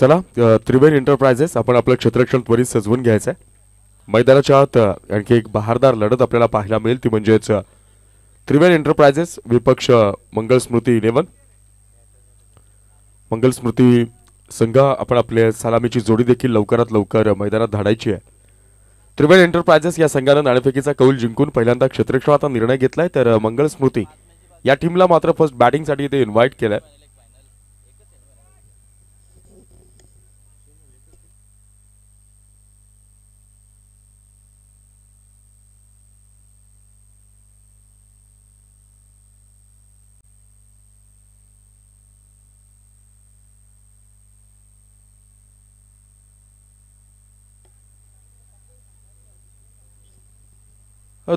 चला त्रिवेणी एंटरप्राइजेस आपण आपलं क्षेत्रक्षण त्वरित सजवून घ्यायचं आहे मैदानाच्या आत आणखी एक बहारदार लढत आपल्याला पाहायला मिळेल ती म्हणजेच त्रिवेणी एंटरप्राइजेस विपक्ष मंगल स्मृती इलेव्हन मंगल स्मृती संघ आपण आपल्या सलामीची जोडी देखील लवकरात लवकर मैदानात धाडायची आहे त्रिवेणी एंटरप्राइजेस या संघानं नाणेफेकीचा कौल जिंकून पहिल्यांदा आता निर्णय घेतलाय तर मंगल स्मृती या टीमला मात्र फर्स्ट बॅटिंगसाठी ते इन्व्हाइट केलंय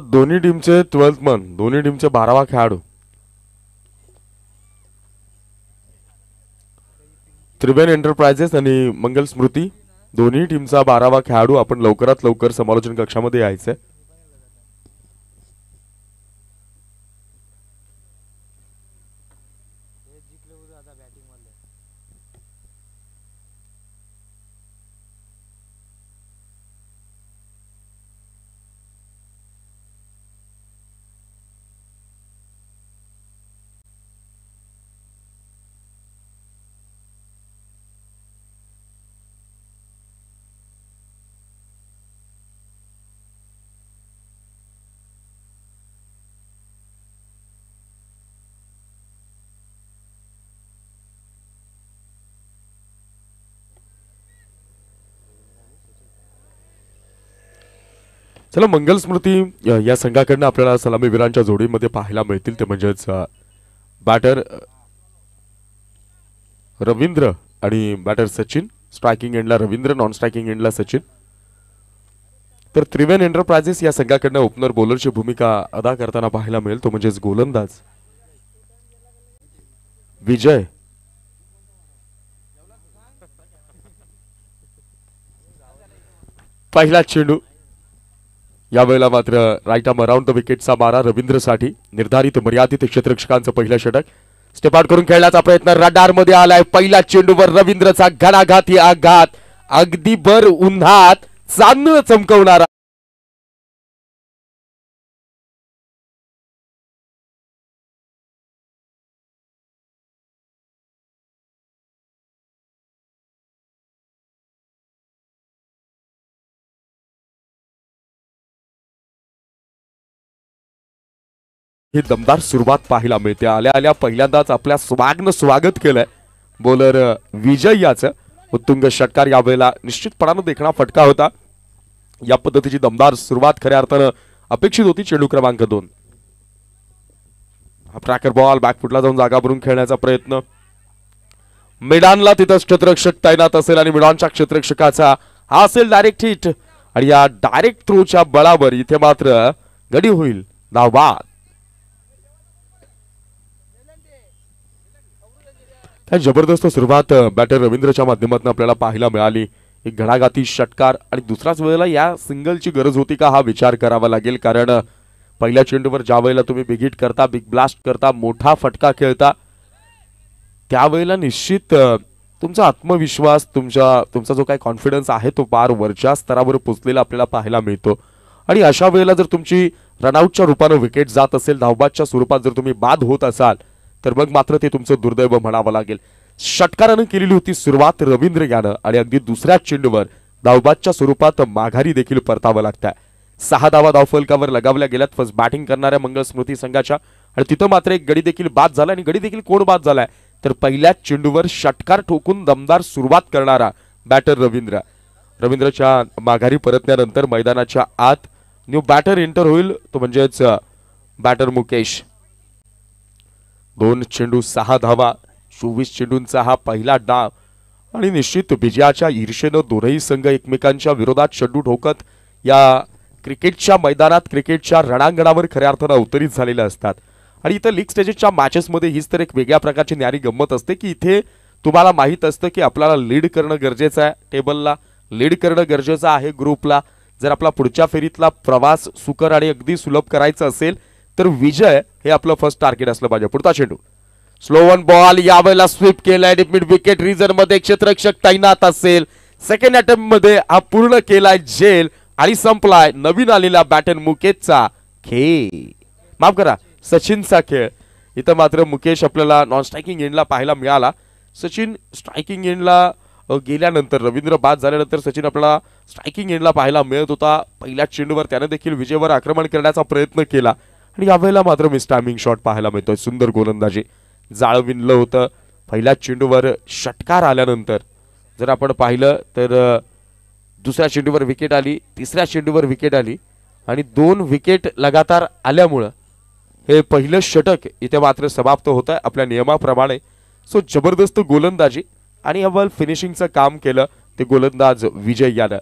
दोन्ही टीमचे ट्वेल्थ मन दोन्ही टीमचे बारावा खेळाडू त्रिवेन एंटरप्राइजेस आणि मंगल स्मृती दोन्ही टीमचा बारावा खेळाडू आपण लवकरात लवकर समालोचन कक्षामध्ये यायचंय चला मंगल स्मृती या संघाकडनं आपल्याला सलामीवीरांच्या जोडीमध्ये पाहायला मिळतील ते म्हणजेच बॅटर रवींद्र आणि बॅटर सचिन स्ट्रायकिंग एंडला रवींद्र नॉन स्ट्रायकिंग एंडला सचिन तर त्रिवेन एंटरप्राइजेस या संघाकडनं ओपनर बॉलरची भूमिका अदा करताना पाहायला मिळेल तो म्हणजेच गोलंदाज विजय पहिला चेंडू यावेळेला मात्र राईट आम अराउंड द विकेटचा मारा रवींद्रसाठी निर्धारित मर्यादित क्षेत्ररक्षकांचं पहिलं षटक स्टेप आउट करून खेळण्याचा प्रयत्न रडारमध्ये आलाय पहिला चेंडूवर रवींद्रचा घणाघाती आघात अगदी भर उन्हात चांदणं चमकवणारा ही दमदार सुरुवात पाहायला मिळते आल्या आल्या पहिल्यांदाच आपल्या स्वागन स्वागत केलंय बोलर विजय याचं उत्तुंग षटकार यावेळेला निश्चितपणानं देखणा फटका होता या पद्धतीची दमदार सुरुवात खऱ्या अर्थानं अपेक्षित होती चेंडू क्रमांक दोन हा ट्रॅकर बॉल बॅकफुटला जाऊन जागा भरून खेळण्याचा प्रयत्न मिडानला तिथं क्षेत्ररक्षक तैनात असेल आणि मिडानच्या क्षेत्ररक्षकाचा हा असेल डायरेक्ट हिट आणि या डायरेक्ट थ्रूच्या बळावर इथे मात्र गडी होईल वाद हे जबरदस्त सुरुवात बॅटर रवींद्रच्या माध्यमातून आपल्याला पाहायला मिळाली एक घडाघाती षटकार आणि दुसऱ्याच वेळेला या सिंगलची गरज होती का हा विचार करावा लागेल कारण पहिल्या चेंडूवर ज्या वेळेला तुम्ही बिग करता बिग ब्लास्ट करता मोठा फटका खेळता त्यावेळेला निश्चित तुमचा आत्मविश्वास तुमच्या तुमचा जो काही कॉन्फिडन्स आहे तो बार वरच्या स्तरावर पोचलेला आपल्याला पाहायला मिळतो आणि अशा वेळेला जर तुमची रनआउटच्या रूपानं विकेट जात असेल धावबादच्या स्वरूपात जर तुम्ही बाद होत असाल तर मग मात्र ते तुमचं दुर्दैव म्हणावं लागेल षटकारानं केलेली होती सुरुवात रवींद्र यानं आणि अगदी दुसऱ्या चेंडूवर धावबादच्या स्वरूपात माघारी देखील परतावं लागतं सहा धावा धावफलकावर लगावल्या गेल्यात फर्स्ट बॅटिंग करणाऱ्या मंगल स्मृती संघाच्या आणि तिथं मात्र एक गडी देखील बाद झाला आणि गडी देखील कोण बाद झालाय तर पहिल्या चेंडूवर षटकार ठोकून दमदार सुरुवात करणारा बॅटर रवींद्र रवींद्रच्या माघारी परतल्यानंतर मैदानाच्या आत न्यू बॅटर एंटर होईल तो म्हणजेच बॅटर मुकेश दोन चेंडू सहा धावा चोवीस चेंडूंचा हा पहिला डाव आणि निश्चित विजयाच्या ईर्षेनं दोनही संघ एकमेकांच्या विरोधात चेंडू ठोकत या क्रिकेटच्या मैदानात क्रिकेटच्या रणांगणावर खऱ्या अर्थानं अवतरित झालेले असतात आणि इथं लीग स्टेजेसच्या मॅचेसमध्ये हीच तर एक वेगळ्या प्रकारची न्यारी गंमत असते की इथे तुम्हाला माहीत असतं की आपल्याला लीड करणं गरजेचं आहे टेबलला लीड करणं गरजेचं आहे ग्रुपला जर आपला पुढच्या फेरीतला प्रवास सुकर आणि अगदी सुलभ करायचा असेल तर विजय हे आपलं फर्स्ट टार्गेट असलं पाहिजे पुढचा चेंडू स्लोवन बॉल यावेळेला स्वीप केलाय मिड विकेट रिझन मध्ये क्षेत्ररक्षक तैनात असेल सेकंड अटेम्प्ट मध्ये हा पूर्ण केलाय जेल आणि संपलाय नवीन आलेला बॅटन मुकेशचा खेळ माफ करा सचिनचा खेळ इथं मात्र मुकेश आपल्याला नॉन स्ट्रायकिंग एंडला पाहायला मिळाला सचिन स्ट्रायकिंग एंडला गेल्यानंतर रवींद्र बाद झाल्यानंतर सचिन आपल्याला स्ट्रायकिंग एंडला पाहायला मिळत होता पहिल्या चेंडूवर त्याने देखील विजयवर आक्रमण करण्याचा प्रयत्न केला आणि यावेळेला मात्र मी स्टॅमिंग शॉट पाहायला मिळतोय सुंदर गोलंदाजी जाळ विणलं होतं पहिल्या चेंडूवर षटकार आल्यानंतर जर आपण पाहिलं तर दुसऱ्या चेंडूवर विकेट आली तिसऱ्या चेंडूवर विकेट आली आणि दोन विकेट लगातार आल्यामुळं हे पहिलं षटक इथे मात्र समाप्त होत आहे आपल्या नियमाप्रमाणे सो जबरदस्त गोलंदाजी आणि अव्वल फिनिशिंगचं काम केलं ते गोलंदाज विजय यानं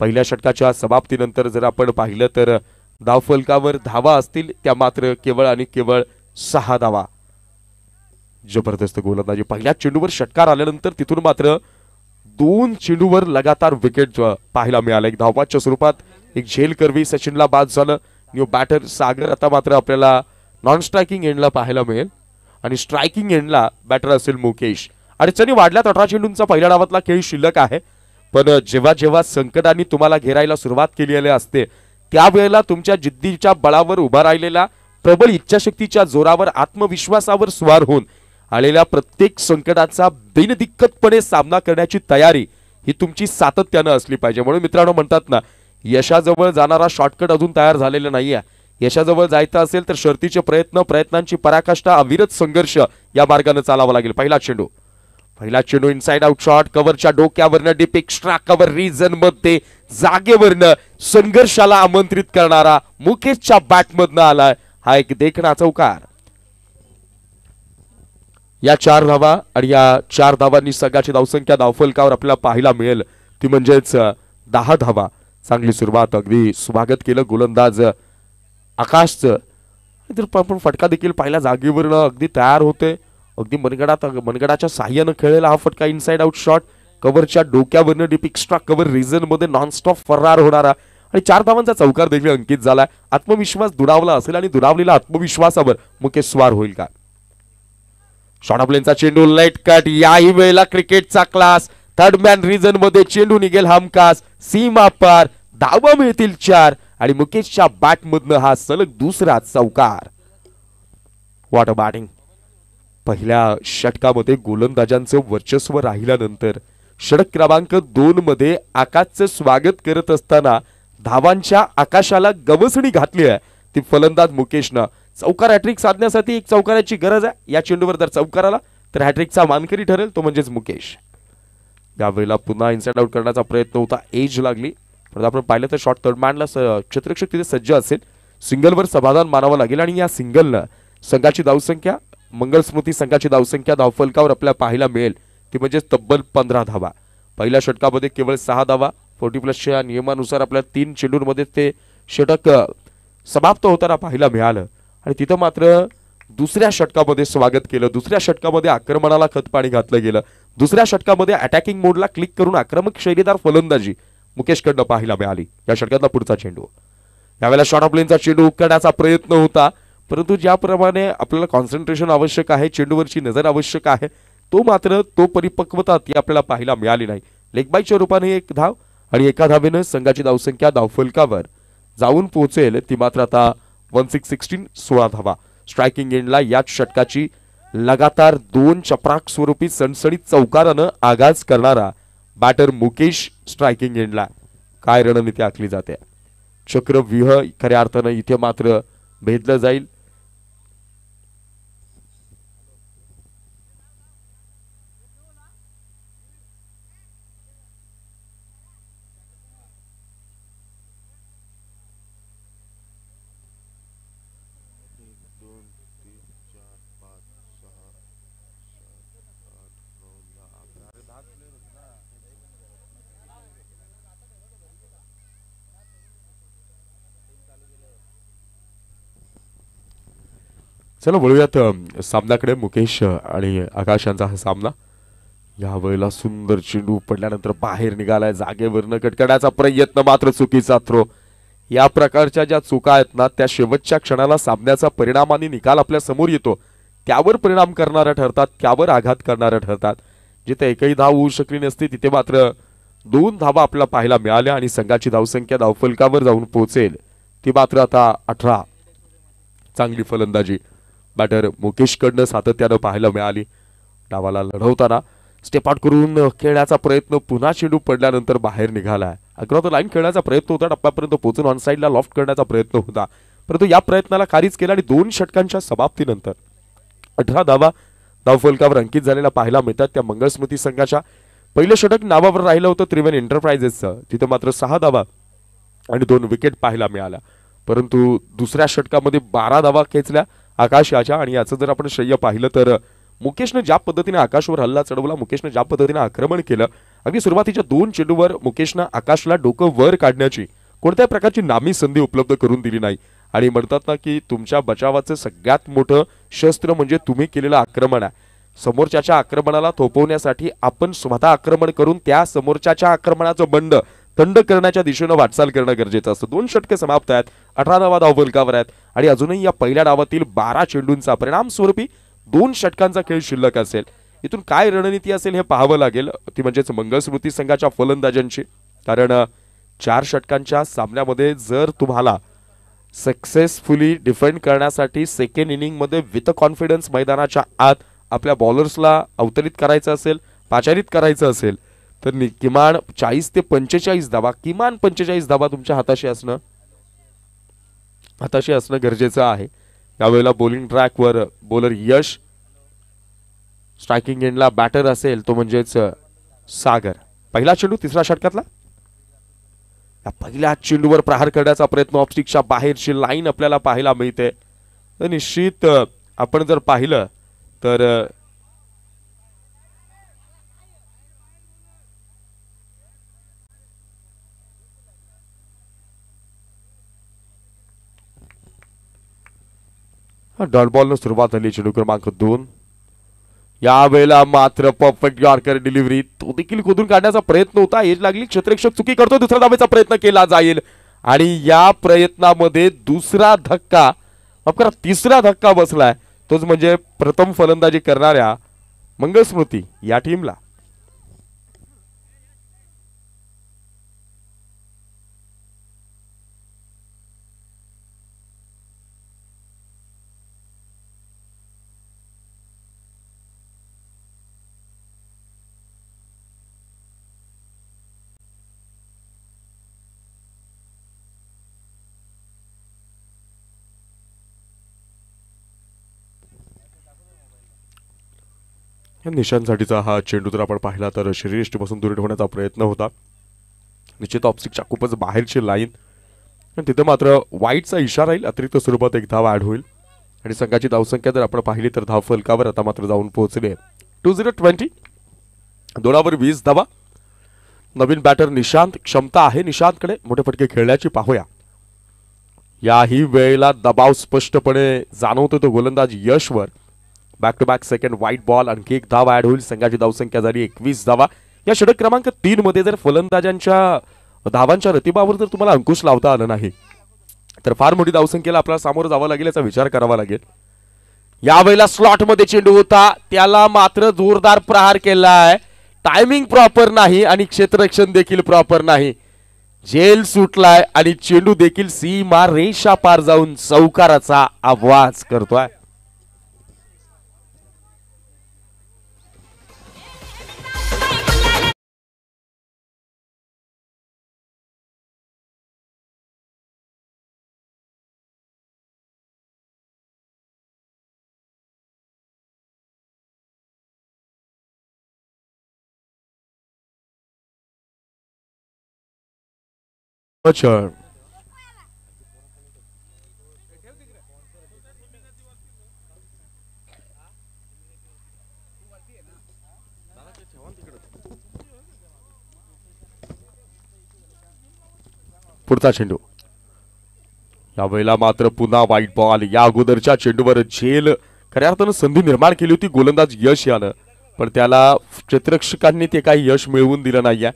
पहिल्या षटकाच्या समाप्तीनंतर जर आपण पाहिलं तर धावफलकावर धावा असतील त्या मात्र केवळ आणि केवळ सहा धावा जबरदस्त गोलंदाजी पहिल्या चेंडूवर षटकार आल्यानंतर तिथून मात्र दोन चेंडूवर लगातार विकेट पाहायला मिळाला एक धावपाच्या स्वरूपात एक झेल करवी सचिनला बाद झालं न्यू बॅटर सागर आता मात्र आपल्याला नॉन स्ट्रायकिंग एंडला पाहायला मिळेल आणि स्ट्रायकिंग एंडला बॅटर असेल मुकेश अडचणी वाढल्यात अठरा चेंडूंचा पहिल्या डावातला खेळ शिल्लक आहे पण जेव्हा जेव्हा संकटांनी तुम्हाला घेरायला सुरुवात केलेली असते त्यावेळेला तुमच्या जिद्दीच्या बळावर उभा राहिलेला प्रबळ इच्छाशक्तीच्या जोरावर आत्मविश्वासावर स्वार होऊन आलेल्या प्रत्येक संकटाचा बिनदिक्कतपणे सामना करण्याची तयारी ही तुमची सातत्यानं असली पाहिजे म्हणून मित्रांनो म्हणतात ना यशाजवळ जाणारा शॉर्टकट अजून तयार झालेला नाही आहे यशाजवळ जायचं असेल तर शर्तीचे प्रयत्न प्रयत्नांची पराकाष्ठा अविरत संघर्ष या मार्गाने चालावा लागेल पहिला चेंडू पहिला चेंडू इनसाइड आउट शॉट कव्हरच्या डोक्यावरनं डीप एक्स्ट्रा कव्हर रिझन मध्ये जागेवरनं संघर्षाला आमंत्रित करणारा मुकेशच्या मधन आलाय हा एक देखणा चौकार या चार धावा आणि या चार धावांनी सगळ्याची धावसंख्या धावफलकावर आपल्याला पाहायला मिळेल ती म्हणजेच दहा धावा चांगली सुरुवात अगदी स्वागत केलं गोलंदाज आकाशचं तर आपण फटका देखील पहिल्या जागेवरनं अगदी तयार होते अगदी मनगडात मनगडाच्या साह्यानं खेळलेला हा फटका इनसाइड आउट शॉट कव्हरच्या डोक्यावरनं डीप एक्स्ट्रा कव्हर मध्ये नॉनस्टॉप फरार होणारा आणि चार धावांचा चौकार देखील अंकित झालाय आत्मविश्वास दुरावला असेल आणि दुरावलेला आत्मविश्वासावर मुकेश स्वार होईल का लेनचा चेंडू लाईट कट याही वेळेला क्रिकेटचा क्लास थर्ड मॅन रिझन मध्ये चेंडू निघेल हमकास सीमा पार धावा मिळतील चार आणि मुकेशच्या बॅटमधनं हा सलग दुसरा चौकार वॉटर बॅटिंग पहिल्या षटकामध्ये गोलंदाजांचं वर्चस्व राहिल्यानंतर षडक क्रमांक दोन मध्ये आकाशचं स्वागत करत असताना धावांच्या आकाशाला गवसणी घातली आहे ती फलंदाज मुकेशनं चौकार हॅट्रिक साधण्यासाठी एक चौकाराची गरज आहे या चेंडूवर जर चौकार आला तर हॅट्रिकचा मानकरी ठरेल तो म्हणजेच मुकेश यावेळेला पुन्हा इन्साइड आउट करण्याचा प्रयत्न होता एज लागली परंतु आपण पाहिलं तर शॉर्ट थर्ड मॅनला क्षेत्रक्षक तिथे सज्ज असेल सिंगलवर समाधान मानावं लागेल आणि या सिंगलनं संघाची धावसंख्या मंगलस्मृती संघाची धावसंख्या धावफलकावर आपल्याला पाहायला मिळेल ती म्हणजे तब्बल पंधरा धावा पहिल्या षटकामध्ये केवळ सहा धावा फोर्टी प्लसच्या नियमानुसार आपल्या तीन चेंडूंमध्ये ते षटक समाप्त होताना पाहायला मिळालं आणि तिथं मात्र दुसऱ्या षटकामध्ये स्वागत केलं दुसऱ्या षटकामध्ये आक्रमणाला खतपाणी घातलं गेलं दुसऱ्या षटकामध्ये अटॅकिंग मोडला क्लिक करून आक्रमक शैलीदार फलंदाजी मुकेशकडनं पाहायला मिळाली या षटकातला पुढचा चेंडू यावेळेला शॉर्ट ऑफ लेनचा चेंडू उकडण्याचा प्रयत्न होता परंतु ज्याप्रमाणे आपल्याला कॉन्सन्ट्रेशन आवश्यक आहे चेंडूवरची नजर आवश्यक आहे तो मात्र तो परिपक्वता ती आपल्याला पाहायला मिळाली नाही लेगबाईच्या रूपाने एक धाव आणि एका धावेनं संघाची धावसंख्या धावफलकावर जाऊन पोहोचेल ती मात्र आता वन सिक्स सिक्स्टीन सोळा धावा स्ट्रायकिंग एंडला याच षटकाची लगातार दोन चपराक स्वरूपी सणसणीत चौकारानं आगाज करणारा बॅटर मुकेश स्ट्रायकिंग एंडला काय रणनीती आखली जाते चक्रव्यूह खऱ्या अर्थानं इथे मात्र भेदलं जाईल चला बोलूयात सामन्याकडे मुकेश आणि आकाश यांचा हा सामना या वेळेला सुंदर चेंडू पडल्यानंतर बाहेर निघालाय जागेवरनं करण्याचा प्रयत्न मात्र चुकीचा थ्रो या प्रकारच्या ज्या चुका आहेत ना त्या शेवटच्या क्षणाला सामन्याचा परिणाम आणि निकाल आपल्या समोर येतो त्यावर परिणाम करणाऱ्या ठरतात त्यावर आघात करणाऱ्या ठरतात जिथे एकही धाव होऊ शकली नसती तिथे मात्र दोन धावा आपल्याला पाहायला मिळाल्या आणि संघाची धावसंख्या धावफलकावर जाऊन पोहोचेल ती मात्र आता अठरा चांगली फलंदाजी बॅटर मुकेशकडनं सातत्यानं पाहायला मिळाली डावाला लढवताना स्टेप आउट करून खेळण्याचा प्रयत्न पुन्हा चेंडू पडल्यानंतर बाहेर निघाला अकरा तो लाईन खेळण्याचा प्रयत्न होता टप्प्यापर्यंत पोहोचून ऑन साईडला लॉफ्ट करण्याचा प्रयत्न होता परंतु या प्रयत्नाला खारीज केला आणि दोन षटकांच्या समाप्तीनंतर अठरा धावा धावफलकावर अंकित झालेला पाहायला मिळतात त्या स्मृती संघाच्या पहिलं षटक नावावर राहिलं होतं त्रिवेन एंटरप्राइजेसचं तिथं मात्र सहा धावा आणि दोन विकेट पाहायला मिळाल्या परंतु दुसऱ्या षटकामध्ये बारा धावा खेचल्या आकाश याच्या आणि याचं जर आपण श्रेय पाहिलं तर मुकेशनं ज्या पद्धतीने आकाशवर हल्ला चढवला मुकेशनं ज्या पद्धतीने आक्रमण केलं अगदी सुरुवातीच्या दोन चेंडूवर मुकेशनं आकाशला डोकं वर काढण्याची कोणत्याही प्रकारची नामी संधी उपलब्ध करून दिली नाही आणि म्हणतात ना की तुमच्या बचावाचं सगळ्यात मोठं शस्त्र म्हणजे तुम्ही केलेलं आक्रमण आहे समोरच्याच्या आक्रमणाला थोपवण्यासाठी आपण स्वतः आक्रमण करून त्या समोरच्याच्या आक्रमणाचं बंड थंड करण्याच्या दिशेनं वाटचाल करणं गरजेचं असतं दोन षटके समाप्त आहेत अठरा धावा बलकावर आहेत आणि अजूनही या पहिल्या डावातील बारा चेंडूंचा परिणाम स्वरूपी दोन षटकांचा खेळ शिल्लक असेल इथून काय रणनीती असेल हे पाहावं लागेल ती म्हणजेच मंगलस्मृती स्मृती संघाच्या फलंदाजांची कारण चार षटकांच्या सामन्यामध्ये जर तुम्हाला सक्सेसफुली डिफेंड करण्यासाठी सेकंड इनिंगमध्ये विथ कॉन्फिडन्स मैदानाच्या आत आपल्या बॉलर्सला अवतरित करायचं असेल पाचारित करायचं असेल तर किमान चाळीस ते पंचेचाळीस धावा किमान पंचेचाळीस धावा तुमच्या हाताशी असणं हाताशी असणं गरजेचं आहे यावेळेला बॉलिंग ट्रॅकवर बॉलर यश स्ट्रायकिंग एंडला बॅटर असेल तो म्हणजेच सागर पहिला चेंडू तिसऱ्या षटकातला या पहिल्या चेंडूवर प्रहार करण्याचा प्रयत्न ऑप्स्टिकच्या बाहेरची लाईन आपल्याला पाहायला मिळते तर निश्चित आपण जर पाहिलं तर न सुरुवात झाली चेंडू क्रमांक दोन यावेळेला मात्र परफेक्ट गारकर डिलिव्हरी तो देखील खोदून काढण्याचा प्रयत्न होता एज लागली क्षेत्रक्षक चुकी करतो दुसऱ्या धाबेचा प्रयत्न केला जाईल आणि या प्रयत्नामध्ये दुसरा धक्का करा तिसरा धक्का बसलाय तोच म्हणजे प्रथम फलंदाजी करणाऱ्या मंगलस्मृती या टीमला निशांसाठीचा हा चेंडू जर आपण पाहिला तर शरीरष्टीपासून दूर ठेवण्याचा प्रयत्न होता निश्चित ऑप्सिकच्या खूपच बाहेरची लाईन आणि तिथं मात्र वाईटचा इशारा येईल अतिरिक्त स्वरूपात एक धाव ॲड होईल आणि संघाची धावसंख्या जर आपण पाहिली तर धाव फलकावर आता मात्र जाऊन पोहोचले टू झिरो ट्वेंटी दोनावर वीस धावा नवीन बॅटर निशांत क्षमता आहे निशांतकडे मोठे फटके खेळण्याची पाहूया याही वेळेला दबाव स्पष्टपणे जाणवतो तो गोलंदाज यशवर back to back second white ball आणखी एक धाव ऍड होईल संघाची धावसंख्या झाली एकवीस धावा या षटक क्रमांक तीन मध्ये जर फलंदाजांच्या धावांच्या रतिबावर जर तुम्हाला अंकुश लावता आला नाही तर फार मोठी धावसंख्येला आपल्याला सामोरं जावं लागेल याचा विचार करावा लागेल यावेळेला स्लॉटमध्ये चेंडू होता त्याला मात्र जोरदार प्रहार केला आहे टायमिंग प्रॉपर नाही आणि क्षेत्ररक्षण देखील प्रॉपर नाही जेल सुटलाय आणि चेंडू देखील सीमा रेषा पार जाऊन चौकाराचा आवाज करतोय Uh, पुढचा चेंडू यावेळेला मात्र पुन्हा व्हाईट बॉल या अगोदरच्या चेंडूवर झेल खऱ्या अर्थानं संधी निर्माण केली होती गोलंदाज यश यानं पण त्याला चित्रक्षकांनी ते काही यश मिळवून दिलं नाहीये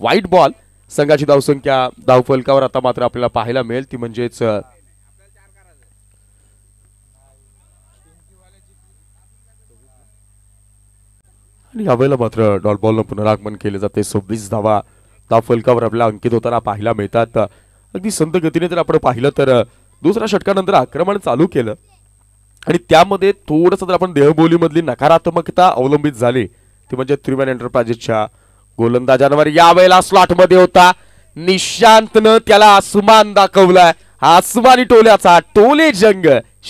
वाईट बॉल संघाची धावसंख्या धावफलकावर आता मात्र आपल्याला पाहायला मिळेल ती म्हणजेच आणि यावेळेला मात्र डॉट बॉलनं पुनरागमन केले जाते सव्वीस धावा फलकावर आपल्याला अंकित होताना पाहायला मिळतात अगदी संत गतीने जर आपण पाहिलं तर दुसऱ्या षटकानंतर आक्रमण चालू केलं आणि त्यामध्ये थोडस जर आपण देहबोलीमधली नकारात्मकता अवलंबित झाली ती म्हणजे थ्रीमॅन एंटरप्राइजेसच्या गोलंदाजांवर यावेळेला स्लॉट मध्ये होता निशांतनं त्याला आसमान दाखवलाय आसमानी टोल्याचा टोले जंग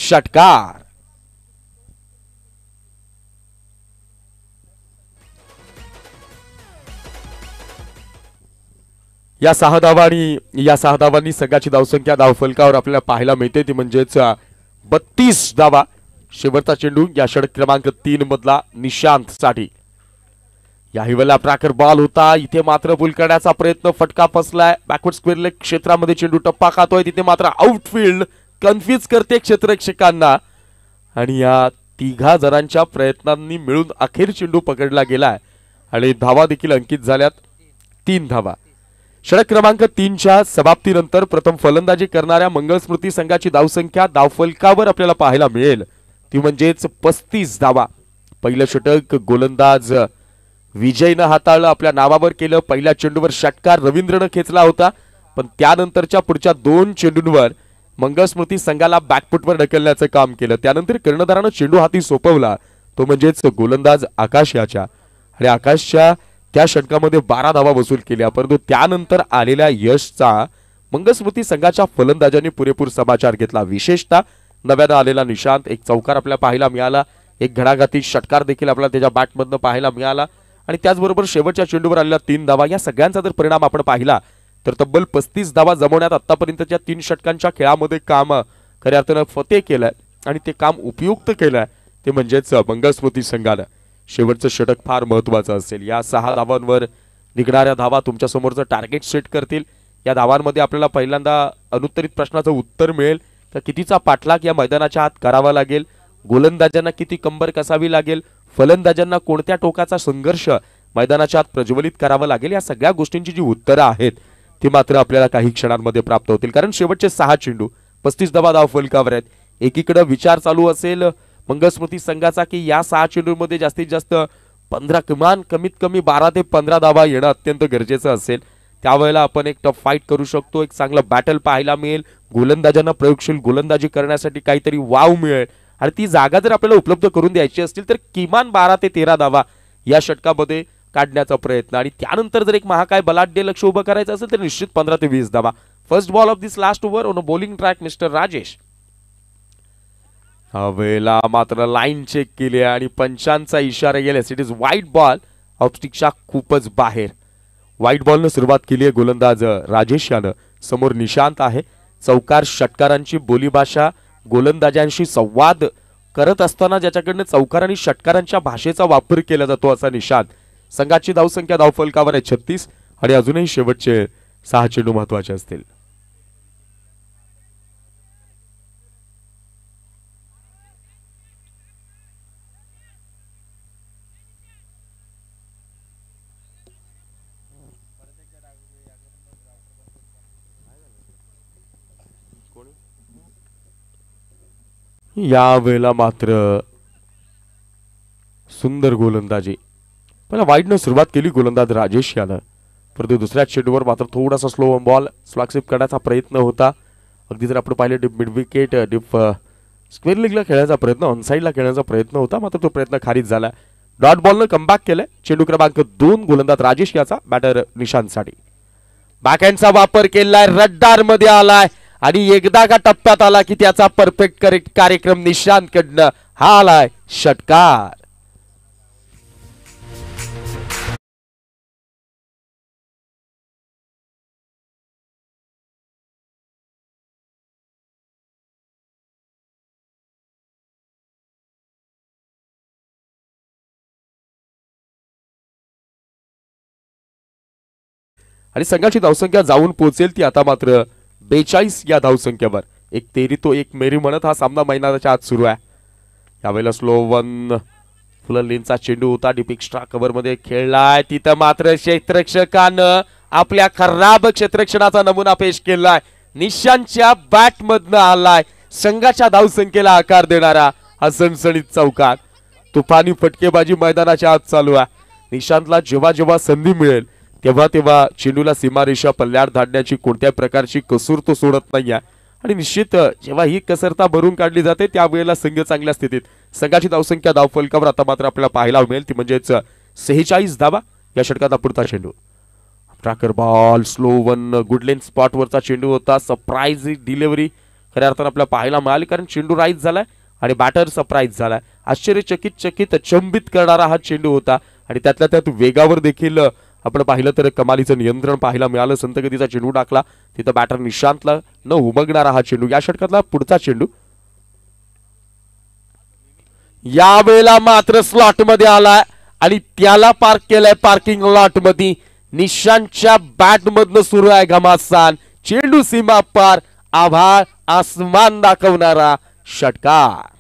षटकार या सहा धावांनी या सहा धावांनी संघाची धावसंख्या धावफलकावर आपल्याला पाहायला मिळते ती म्हणजेच बत्तीस धावा शेवटचा चेंडू या षटक क्रमांक तीन मधला निशांत साठी याही वेळेला ट्रॅकर बॉल होता इथे मात्र करण्याचा प्रयत्न फटका फसलाय बॅकवर्ड स्क्वेअर लेग क्षेत्रामध्ये चेंडू टप्पा खातोय तिथे मात्र आउटफील्ड कन्फ्युज करते क्षेत्ररक्षकांना आणि या तिघा जणांच्या प्रयत्नांनी मिळून अखेर चेंडू पकडला गेलाय आणि धावा देखील अंकित झाल्यात तीन धावा षडक क्रमांक तीनच्या समाप्तीनंतर प्रथम फलंदाजी करणाऱ्या मंगलस्मृती संघाची धावसंख्या धावफलकावर आपल्याला पाहायला मिळेल ती म्हणजेच पस्तीस धावा पहिलं षटक गोलंदाज विजयनं हाताळलं आपल्या नावावर केलं पहिल्या चेंडूवर षटकार रवींद्रनं खेचला होता पण त्यानंतरच्या पुढच्या दोन चेंडूंवर मंगळस्मृती संघाला बॅकफुटवर ढकलण्याचं काम केलं त्यानंतर कर्णधारानं चेंडू हाती सोपवला तो म्हणजेच गोलंदाज आकाश याच्या आणि आकाशच्या त्या षटकामध्ये बारा धावा वसूल केल्या परंतु त्यानंतर आलेल्या यशचा मंगस्मृती संघाच्या फलंदाजांनी पुरेपूर समाचार घेतला विशेषतः नव्यानं आलेला निशांत एक चौकार आपल्याला पाहायला मिळाला एक घणाघाती षटकार देखील आपल्याला त्याच्या बॅटमधनं पाहायला मिळाला आणि त्याचबरोबर शेवटच्या चेंडूवर आलेला तीन धावा या सगळ्यांचा जर परिणाम आपण पाहिला तर तब्बल पस्तीस धावा जमवण्यात आतापर्यंतच्या तीन षटकांच्या खेळामध्ये काम खऱ्या अर्थानं फते केलंय आणि ते काम उपयुक्त केलंय ते म्हणजेच स्मृती संघानं शेवटचं षटक फार महत्वाचं असेल या सहा धावांवर निघणाऱ्या धावा तुमच्यासमोरचं टार्गेट सेट करतील या धावांमध्ये आपल्याला पहिल्यांदा अनुत्तरित प्रश्नाचं उत्तर मिळेल तर कितीचा पाठलाग या मैदानाच्या आत करावा लागेल गोलंदाजांना किती कंबर कसावी लागेल फलंदाजांना कोणत्या टोकाचा संघर्ष मैदानाच्या आत प्रज्वलित करावा लागेल या सगळ्या गोष्टींची जी उत्तरं आहेत ती मात्र आपल्याला काही क्षणांमध्ये प्राप्त होतील कारण शेवटचे सहा चेंडू पस्तीस दबा दाव फलकावर आहेत एकीकडे विचार चालू असेल मंगस्मृती संघाचा की या सहा चेंडूमध्ये जास्तीत जास्त पंधरा किमान कमीत कमी बारा ते पंधरा धावा येणं अत्यंत गरजेचं असेल त्यावेळेला आपण एक टफ फाईट करू शकतो एक चांगलं बॅटल पाहायला मिळेल गोलंदाजांना प्रयोगशील गोलंदाजी करण्यासाठी काहीतरी वाव मिळेल आणि ती जागा जर आपल्याला उपलब्ध करून द्यायची असतील तर किमान बारा ते तेरा धावा या षटकामध्ये काढण्याचा प्रयत्न आणि त्यानंतर जर एक महाकाय बलाढ्य लक्ष उभं करायचं असेल तर निश्चित पंधरा ते वीस धावा first ball of this last over on bowling track mister Rajesh हवेला मात्र लाईन चेक केली आणि पंचांचा इशारा गेल्यास इट इज व्हाईट बॉल ऑपस्टिकच्या खूपच बाहेर व्हाईट बॉलनं सुरुवात केली आहे गोलंदाज राजेश यानं समोर निशांत आहे चौकार षटकारांची बोलीभाषा गोलंदाजांशी संवाद करत असताना ज्याच्याकडनं चौकार आणि षटकारांच्या भाषेचा वापर केला जातो असा निषाद संघाची धावसंख्या धावफलकावर आहे छत्तीस आणि अजूनही शेवटचे सहा चेंडू महत्वाचे असतील यावेळेला मात्र सुंदर गोलंदाजी पहिला वाईटनं सुरुवात केली गोलंदाज राजेश यानं परंतु दुसऱ्या चेंडूवर मात्र थोडासा स्लो बॉल स्लॉक्सिप करण्याचा प्रयत्न होता अगदी जर आपण पाहिले deep mid wicket deep square लीगला खेळण्याचा प्रयत्न ऑनसाईडला खेळण्याचा प्रयत्न होता मात्र तो प्रयत्न खारीच झाला डॉट बॉलनं कमबॅक केलाय चेंडू क्रमांक दोन गोलंदाज राजेश याचा बॅटर साठी बॅकहँडचा वापर केलाय मध्ये आलाय आणि एकदा का टप्प्यात आला की त्याचा परफेक्ट करेक्ट कार्यक्रम निशांतकडनं हा आलाय षटकार आणि संघाची धावसंख्या जाऊन पोहोचेल ती आता मात्र बेचाळीस या धावसंख्येवर एक तेरी तो एक मेरी म्हणत हा सामना मैदानाच्या आत सुरू आहे यावेळेला वन फुलंलींचा चेंडू होता स्ट्रा कव्हर मध्ये खेळलाय तिथं मात्र क्षेत्रक्षकानं आपल्या खराब क्षेत्रक्षणाचा नमुना पेश केलाय निशांच्या मधनं आलाय संघाच्या धावसंख्येला आकार देणारा हा सणसणीत चौकार तुफानी फटकेबाजी मैदानाच्या आत चालू आहे निशांतला जेव्हा जेव्हा संधी मिळेल तेव्हा तेव्हा चेंडूला सीमारेषा पल्ल्याड धाडण्याची कोणत्याही प्रकारची कसूर तो सोडत नाही आहे आणि निश्चित जेव्हा ही कसरता भरून काढली जाते त्यावेळेला संघ चांगल्या स्थितीत संघाची धावसंख्या धावफलकावर आता मात्र आपल्याला पाहायला मिळेल ती म्हणजेच सेहेचाळीस धावा या षटकात पुढचा चेंडू tracker ball slow one good length स्पॉटवरचा चेंडू होता सरप्राईज डिलिव्हरी खऱ्या अर्थानं आपल्याला पाहायला मिळाली कारण चेंडू राईज झालाय आणि बॅटर सरप्राईज झालाय आश्चर्यचकित चकित चकित चंबित करणारा हा चेंडू होता आणि त्यातल्या त्यात वेगावर देखील आपण पाहिलं तर कमालीचं नियंत्रण पाहायला मिळालं संतगतीचा चेंडू टाकला तिथं बॅटर निशांतला न उमगणारा हा चेंडू या षटकातला पुढचा चेंडू यावेळेला मात्र स्लॉट मध्ये आलाय आणि त्याला पार्क केलाय पार्किंग मध्ये निशांतच्या बॅट मधनं सुरू आहे घमासान चेंडू सीमा पार आभाळ आसमान दाखवणारा षटकार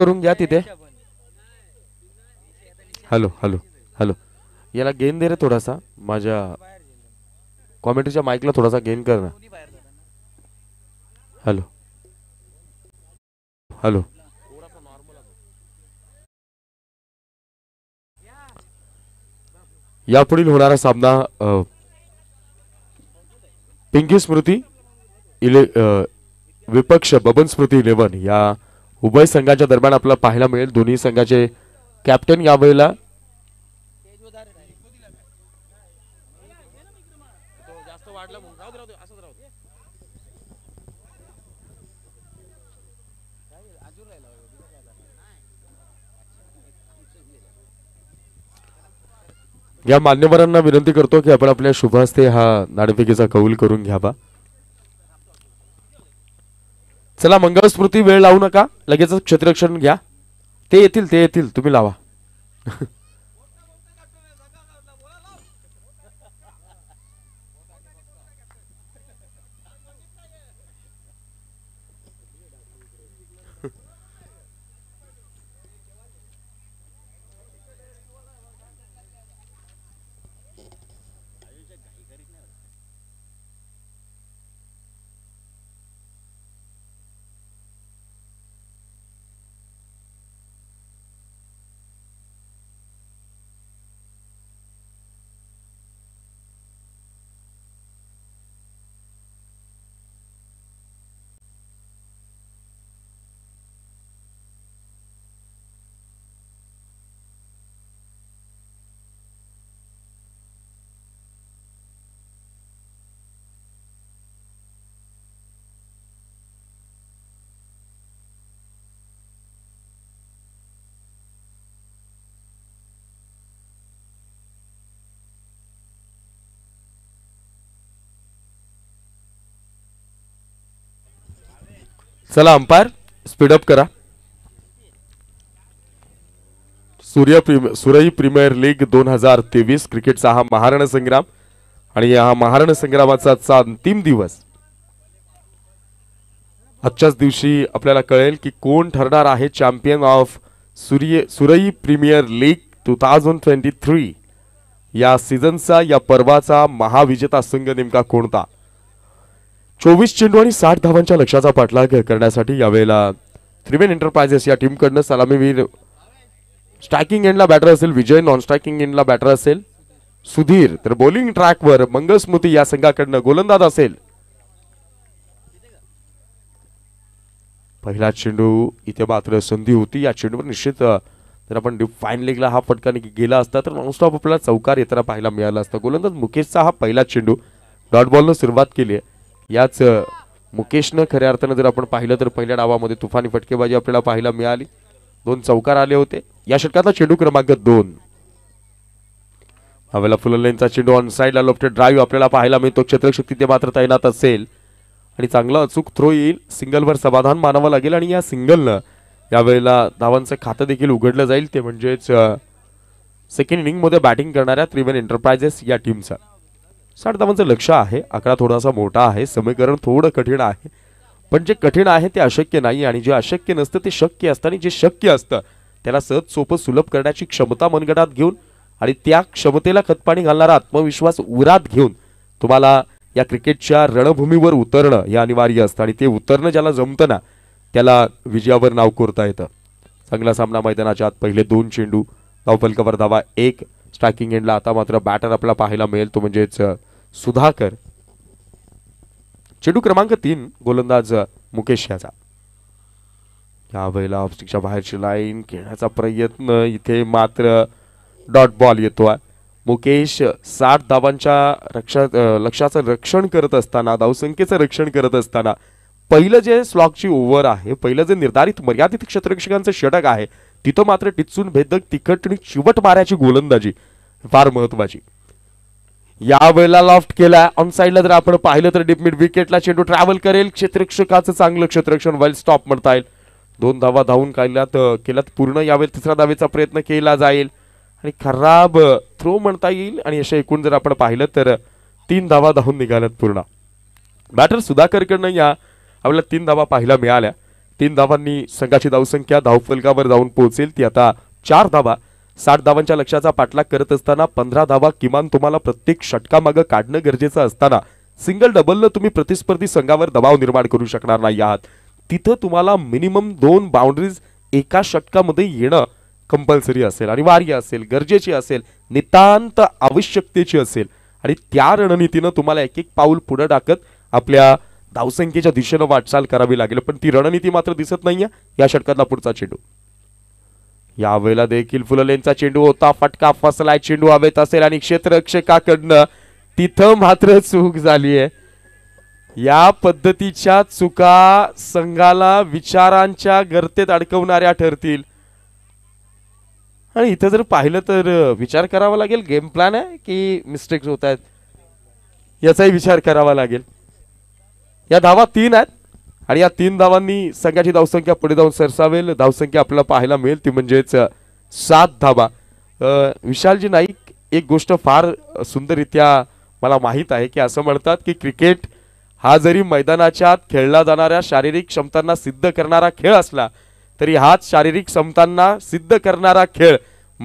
करून घ्या तिथे हॅलो हॅलो हॅलो याला गेन दे रे थोडासा माझ्या कॉमेंट्रीच्या माईकला थोडासा गेन कर ना हॅलो हॅलो यापुढील होणारा सामना पिंकी स्मृती इले विपक्ष बबन स्मृती इलेव्हन या उभय संघाच्या दरम्यान आपल्याला पाहायला मिळेल दोन्ही संघाचे कॅप्टन यावेळेला या मान्यवरांना विनंती करतो की आपण आपल्या शुभ हस्ते हा नाडपिकेचा कौल करून घ्यावा चला मंगळस्मृती वेळ लावू नका लगेचच क्षेत्ररक्षण घ्या ते येतील ते येतील तुम्ही लावा चला अंपायर स्पीडअप करा सूर्य प्रीम सुरई प्रीमियर लीग दोन हजार तेवीस क्रिकेटचा हा महारण संग्राम आणि हा महारण संग्रामाचा अंतिम दिवस आजच्याच दिवशी आपल्याला कळेल की कोण ठरणार आहे champion of Surya Surai premier league two thousand twenty three या सीझनचा या पर्वाचा महाविजेता संघ नेमका कोणता चोवीस चेंडू आणि साठ धावांच्या लक्ष्याचा पाठलाग करण्यासाठी यावेळेला थ्रीवेन एंटरप्राइजेस या टीमकडनं सलामीवीर स्ट्रायकिंग एंडला बॅटर असेल विजय नॉन स्ट्रायकिंग एंडला बॅटर असेल सुधीर तर बॉलिंग ट्रॅकवर मंगलस्मृती या संघाकडनं गोलंदाज असेल पहिला चेंडू इथे मात्र संधी होती या चेंडूवर निश्चित जर आपण फाईन लेगला हा फटकाने गेला असता तर नॉनस्टॉप आपल्याला चौकार येताना पाहायला मिळाला असता गोलंदाज मुकेशचा हा पहिला चेंडू डॉट बॉलनं सुरुवात केली आहे याच मुकेशनं खऱ्या अर्थानं जर आपण पाहिलं तर पहिल्या डावामध्ये तुफानी फटकेबाजी आपल्याला पाहायला मिळाली दोन चौकार आले होते या षटकातला चेंडू क्रमांक दोन हवेला फुललेनचा चेंडू ऑन साईडला लोपटे ड्राईव्ह आपल्याला पाहायला मिळतो क्षेत्रशक्ती ते मात्र तैनात असेल आणि चांगला अचूक थ्रो येईल सिंगलवर समाधान मानावं लागेल आणि या सिंगलनं यावेळेला धावांचं खातं देखील उघडलं जाईल ते म्हणजेच सेकंड मध्ये बॅटिंग करणाऱ्या त्रिवेन एंटरप्राइजेस या टीमचा धावांचं लक्ष आहे आकडा थोडासा मोठा आहे समीकरण थोडं कठीण आहे पण जे कठीण आहे ते अशक्य नाही आणि जे अशक्य नसतं ते शक्य असतं आणि जे शक्य असतं त्याला सहज सोपं सुलभ करण्याची क्षमता मनगटात घेऊन आणि त्या क्षमतेला खतपाणी घालणारा आत्मविश्वास उरात घेऊन तुम्हाला या क्रिकेटच्या रणभूमीवर उतरणं हे अनिवार्य असतं आणि ते उतरणं ज्याला जमतं ना त्याला विजयावर नाव कोरता येतं चांगला सामना मैदानाच्या आत पहिले दोन चेंडू धावपलकावर धावा एक स्ट्रायकिंग एंडला आता मात्र बॅटर आपला पाहायला मिळेल तो म्हणजेच सुधाकर चेडू क्रमांक तीन गोलंदाज मुकेश याचा या ऑप्स्टिकच्या बाहेरची लाईन खेळण्याचा प्रयत्न इथे मात्र डॉट बॉल येतो मुकेश साठ धावांच्या रक्षा लक्षाचं रक्षण करत असताना धावसंख्येचं रक्षण करत असताना पहिलं जे स्लॉकची ओव्हर आहे पहिलं जे निर्धारित मर्यादित क्षेत्ररक्षकांचं षटक आहे तिथं मात्र टिचून भेदक तिखट आणि चिवट मारायची गोलंदाजी फार महत्वाची या वेळेला लॉफ्ट केला ऑन साईडला जर आपण पाहिलं तर डिपमिट विकेटला चेंडू ट्रॅव्हल करेल क्षेत्रक्षकाचं चांगलं क्षेत्रक्षण वेल स्टॉप म्हणता येईल दोन धावा धावून काढल्यात केल्यात पूर्ण यावेळी तिसऱ्या धावेचा प्रयत्न केला जाईल आणि खराब थ्रो म्हणता येईल आणि अशा एकूण जर आपण पाहिलं तर तीन धावा धावून निघाल्यात पूर्ण बॅटर सुधाकरकडनं या आपल्याला तीन धावा पाहायला मिळाल्या तीन धावांनी संघाची धावसंख्या धावफलकावर जाऊन पोहोचेल ती आता चार धावा साठ धावांच्या लक्ष्याचा पाठलाग करत असताना पंधरा धावा किमान तुम्हाला प्रत्येक षटकामागं काढणं गरजेचं असताना सिंगल डबलनं तुम्ही प्रतिस्पर्धी संघावर दबाव निर्माण करू शकणार नाही आहात तिथं तुम्हाला मिनिमम दोन बाउंड्रीज एका षटकामध्ये येणं कंपल्सरी असेल अनिवार्य असेल गरजेची असेल नितांत आवश्यकतेची असेल आणि त्या रणनीतीनं तुम्हाला एक एक पाऊल पुढं टाकत आपल्या धावसंख्येच्या दिशेनं वाटचाल करावी लागेल पण ती रणनीती मात्र दिसत नाही या षटकातला पुढचा चेंडू यावेळेला देखील फुललेंचा चेंडू होता फटका फसलाय चेंडू हवेत असेल आणि क्षेत्ररक्षकाकडनं तिथं मात्र चूक झाली आहे या पद्धतीच्या चुका संघाला विचारांच्या गर्तेत अडकवणाऱ्या ठरतील आणि इथं जर पाहिलं तर विचार करावा लागेल गेम प्लॅन आहे की मिस्टेक्स होत आहेत याचाही विचार करावा लागेल या धावा तीन आहेत आणि या तीन धावांनी संघाची धावसंख्या पुढे जाऊन सरसावेल धावसंख्या आपल्याला पाहायला मिळेल ती म्हणजेच सात धावा विशालजी नाईक एक गोष्ट फार सुंदररित्या मला माहीत आहे की असं म्हणतात की क्रिकेट हा जरी मैदानाच्या आत खेळला जाणाऱ्या शारीरिक क्षमतांना सिद्ध करणारा खेळ असला तरी हाच शारीरिक क्षमतांना सिद्ध करणारा खेळ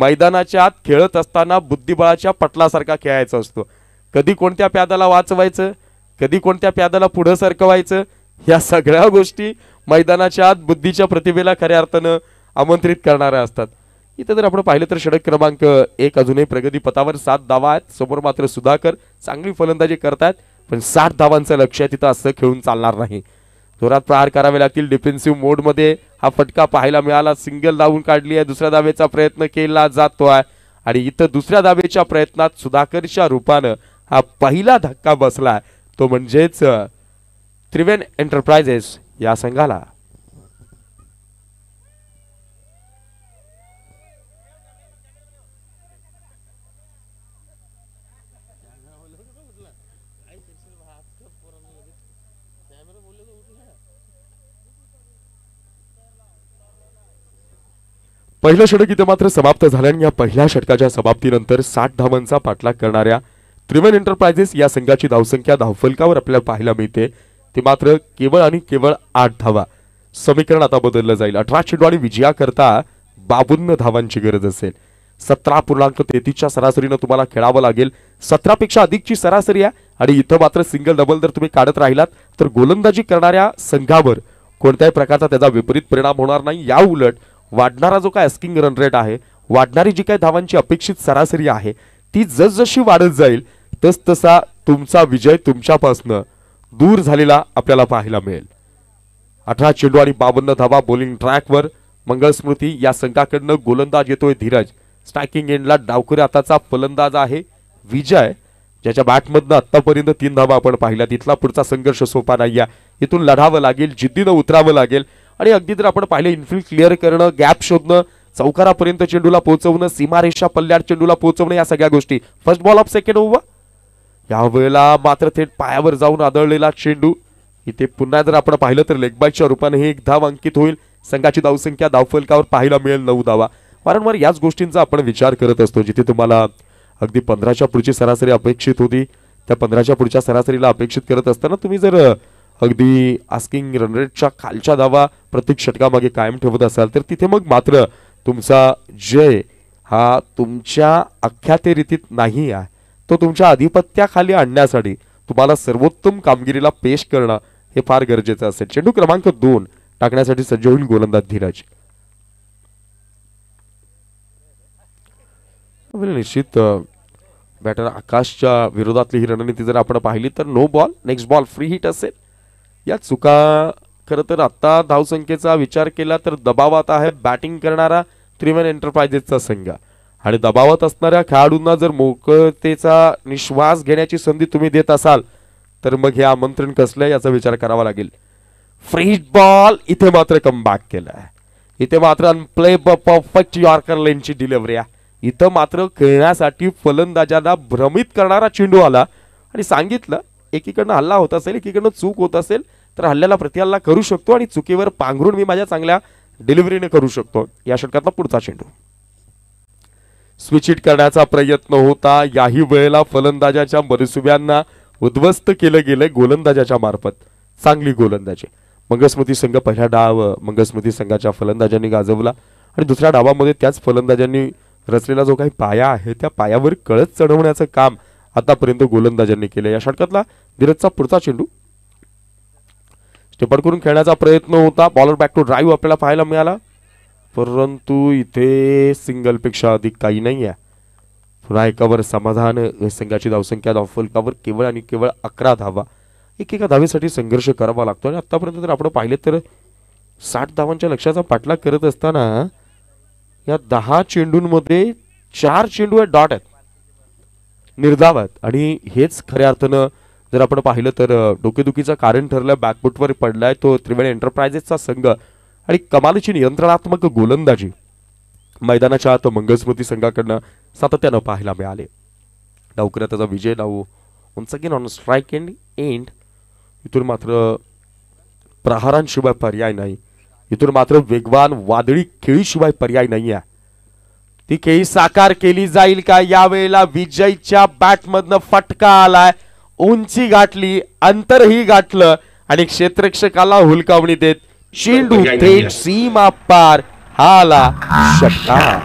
मैदानाच्या आत खेळत असताना बुद्धिबळाच्या पटलासारखा खेळायचा असतो कधी कोणत्या प्यादाला वाचवायचं कधी कोणत्या प्यादाला पुढं सरकवायचं या सगळ्या गोष्टी मैदानाच्या आत बुद्धीच्या प्रतिभेला खऱ्या अर्थानं आमंत्रित करणाऱ्या असतात इथं जर आपण पाहिलं तर षडक क्रमांक एक अजूनही प्रगती पथावर सात धावा आहेत समोर मात्र सुधाकर चांगली फलंदाजी करतायत पण सात धावांचं लक्ष तिथं असं खेळून चालणार नाही जोरात प्रहार करावे लागतील डिफेन्सिव्ह मोडमध्ये हा फटका पाहायला मिळाला सिंगल धावून काढली आहे दुसऱ्या दावेचा प्रयत्न केला जातो आहे आणि इथं दुसऱ्या दावेच्या प्रयत्नात सुधाकरच्या रूपानं हा पहिला धक्का बसला तो म्हणजेच त्रिवेन एंटरप्राइजेस या संघाला पहिलं षटक इथं मात्र समाप्त झाल्याने या पहिल्या षटकाच्या समाप्तीनंतर साठ धावांचा पाठलाग करणाऱ्या त्रिवेन एंटरप्राइजेस या संघाची धावसंख्या धावफलकावर आपल्याला पाहायला मिळते ते मात्र केवळ आणि केवळ आठ धावा समीकरण आता बदललं जाईल अठरा चेंडू विजयाकरता बावन्न धावांची गरज असेल सतरा पूर्णांक तेहतीसच्या सरासरीनं तुम्हाला खेळावं लागेल सतरापेक्षा अधिकची सरासरी आहे आणि इथं मात्र सिंगल डबल जर तुम्ही काढत राहिलात तर गोलंदाजी करणाऱ्या संघावर कोणत्याही प्रकारचा त्याचा विपरीत परिणाम होणार नाही या उलट वाढणारा जो काय अस्किंग रन रेट आहे वाढणारी जी काय धावांची अपेक्षित सरासरी आहे ती जसजशी वाढत जाईल तस तसा तुमचा विजय तुमच्यापासनं दूर झालेला आपल्याला पाहायला मिळेल अठरा चेंडू आणि बावन्न धावा बॉलिंग ट्रॅकवर स्मृती या संघाकडनं गोलंदाज येतोय धीरज स्ट्रायकिंग एंडला डावकर आताचा फलंदाज आहे विजय ज्याच्या बॅटमधनं आत्तापर्यंत तीन धावा आपण पाहिल्या तिथला पुढचा संघर्ष सोपा नाहीये इथून लढावं लागेल जिद्दीनं उतरावं लागेल आणि अगदी जर आपण पाहिलं इन्फिल्ड क्लिअर करणं गॅप शोधणं चौकारापर्यंत चेंडूला पोहोचवणं सीमारेषा पल्ल्याड चेंडूला पोहोचवणं या सगळ्या गोष्टी first ball of second over वेळेला मात्र थेट पायावर जाऊन आदळलेला चेंडू इथे पुन्हा जर आपण पाहिलं तर लेगबाईच्या रूपाने हे एक धाव अंकित होईल संघाची धावसंख्या धावफलकावर पाहायला मिळेल नऊ धावा वारंवार याच गोष्टींचा आपण विचार करत असतो जिथे तुम्हाला अगदी पंधराच्या पुढची सरासरी अपेक्षित होती त्या पंधराच्या पुढच्या सरासरीला अपेक्षित करत असताना तुम्ही जर अगदी आस्किंग रनरेटच्या खालच्या धावा प्रत्येक षटकामागे कायम ठेवत असाल तर तिथे मग मात्र तुमचा जय हा तुमच्या अख्यातेरितीत नाही आहे तो तुमच्या अधिपत्याखाली आणण्यासाठी तुम्हाला सर्वोत्तम कामगिरीला पेश करणं हे फार गरजेचं असेल चेंडू क्रमांक दोन टाकण्यासाठी सज्ज होईल गोलंदाज धीरज म्हणजे निश्चित बॅटर आकाशच्या विरोधातली ही रणनीती जर आपण पाहिली तर no ball next ball free hit असेल या चुका खरं तर आता धावसंख्येचा विचार केला तर दबावात आहे बॅटिंग करणारा त्रिमन एंटरप्राइजेसचा संघ आणि दबावत असणाऱ्या खेळाडूंना जर मोकळतेचा निश्वास घेण्याची संधी तुम्ही देत असाल तर मग हे आमंत्रण कसलं याचा विचार करावा लागेल फ्री बॉल इथे मात्र कम बॅक केलाय इथे मात्र अनप्ले परफेक्ट यॉर्कर लेनची डिलिव्हरी आहे इथं मात्र खेळण्यासाठी फलंदाजांना भ्रमित करणारा चेंडू आला आणि सांगितलं एकीकडनं हल्ला होत असेल एकीकडनं चूक होत असेल तर हल्ल्याला प्रतिहल्ला करू शकतो आणि चुकीवर पांघरून मी माझ्या चांगल्या डिलिव्हरीने करू शकतो या षटकातला पुढचा चेंडू स्विच इट करण्याचा प्रयत्न होता याही वेळेला फलंदाजाच्या मनसुब्यांना उद्ध्वस्त केलं गेलंय गोलंदाजाच्या मार्फत चांगली गोलंदाजी मंगस्मृती संघ पहिला डाव मंगस्मृती संघाच्या फलंदाजांनी गाजवला आणि दुसऱ्या डावामध्ये त्याच फलंदाजांनी रचलेला जो काही पाया आहे त्या पायावर कळत चढवण्याचं काम आतापर्यंत गोलंदाजांनी केलं या षटकातला धीरजचा पुढचा चेंडू स्टेपड करून खेळण्याचा प्रयत्न होता बॉलर बॅक टू ड्राईव्ह आपल्याला पाहायला मिळाला परंतु इथे सिंगलपेक्षा अधिक काही नाही आहे पुन्हा एकावर समाधान संघाची धावसंख्या धावफलकावर केवळ आणि केवळ अकरा धावा एकेका धावेसाठी संघर्ष करावा लागतो आणि आतापर्यंत जर आपण पाहिले तर साठ धावांच्या लक्षाचा पाठलाग करत असताना या दहा चेंडूंमध्ये चार चेंडू आहेत डॉट आहेत निर्धाव आहेत आणि हेच खऱ्या अर्थानं जर आपण पाहिलं तर डोकेदुखीचं कारण ठरलं बॅकबुटवर पडलाय तो त्रिवेणी एंटरप्राइजेसचा संघ आणि कमालीची नियंत्रणात्मक गोलंदाजी मैदानाच्या आत मंगलस्मृती संघाकडनं सातत्यानं पाहायला मिळाले डावकऱ्या त्याचा विजय डाऊ उंच again on strike and end इथून मात्र प्रहारांशिवाय पर्याय नाही इथून मात्र वेगवान वादळी खेळीशिवाय पर्याय नाही आहे ती खेळी साकार केली जाईल का यावेळेला विजयच्या बॅटमधनं फटका आलाय उंची गाठली अंतरही गाठलं आणि क्षेत्रक्षकाला हुलकावणी देत షీల్డ్ థ్రెడ్ సీమా పార్ हाला షట్టాన్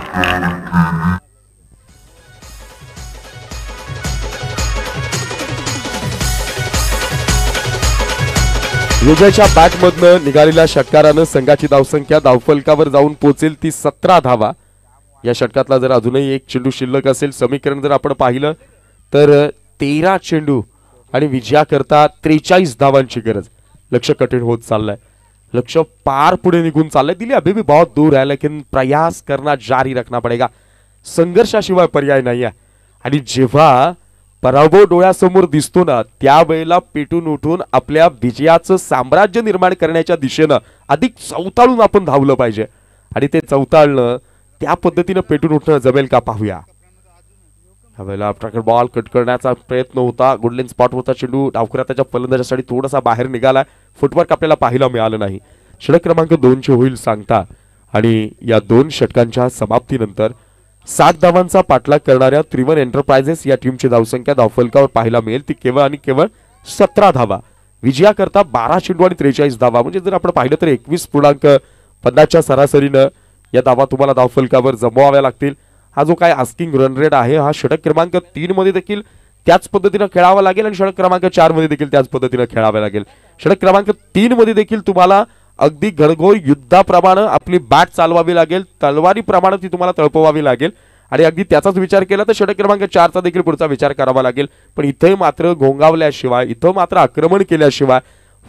विजयच्या बॅटमधनं निघालेल्या षटकारानं संघाची धावसंख्या धावफलकावर जाऊन पोहोचेल ती सतरा धावा या षटकातला जर अजूनही एक चेंडू शिल्लक असेल समीकरण जर आपण पाहिलं तर तेरा चेंडू आणि विजयाकरता त्रेचाळीस धावांची गरज लक्ष कठीण होत चाललंय लक्ष्य पार पुढे निघून चाललंय दिली अभी भी बहुत दूर है लेकिन प्रयास करना जारी रखना पडेगा संघर्षाशिवाय पर्याय नाही आहे आणि जेव्हा पराभव डोळ्यासमोर दिसतो ना त्यावेळेला पेटून उठून आपल्या विजयाचं साम्राज्य निर्माण करण्याच्या दिशेनं अधिक चौताळून आपण धावलं पाहिजे आणि ते चौताळणं त्या पद्धतीनं पेटून उठणं जमेल का पाहूया यावेळेला ट्रॅकर बॉल कट करण्याचा प्रयत्न होता स्पॉट स्पॉटवरचा चेंडू डावखुऱ्या त्याच्या फलंदाजासाठी थोडासा बाहेर निघाला फुटवर्क आपल्याला पाहायला मिळालं नाही षटक क्रमांक दोनशे होईल सांगता आणि या दोन षटकांच्या समाप्तीनंतर सात धावांचा पाठलाग करणाऱ्या त्रिवन एंटरप्राइजेस या टीमची धावसंख्या धावफलकावर पाहायला मिळेल ती केवळ आणि केवळ सतरा धावा विजयाकरता बारा चेंडू आणि त्रेचाळीस धावा म्हणजे जर आपण पाहिलं तर एकवीस पूर्णांक पन्नासच्या सरासरीनं या धावा तुम्हाला धावफलकावर जमवाव्या लागतील हा जो काय आस्किंग रन रेट आहे हा षटक क्रमांक तीन मध्ये देखील त्याच पद्धतीनं खेळावा लागेल आणि षटक क्रमांक चार मध्ये देखील त्याच पद्धतीनं खेळावे लागेल षटक क्रमांक तीन मध्ये देखील तुम्हाला अगदी घडघोर युद्धाप्रमाणे आपली बॅट चालवावी लागेल तलवारीप्रमाणे ती तुम्हाला तळपवावी लागेल आणि अगदी त्याचाच विचार केला तर षटक क्रमांक चारचा देखील पुढचा विचार करावा लागेल पण इथे मात्र घोंगावल्याशिवाय इथं मात्र आक्रमण केल्याशिवाय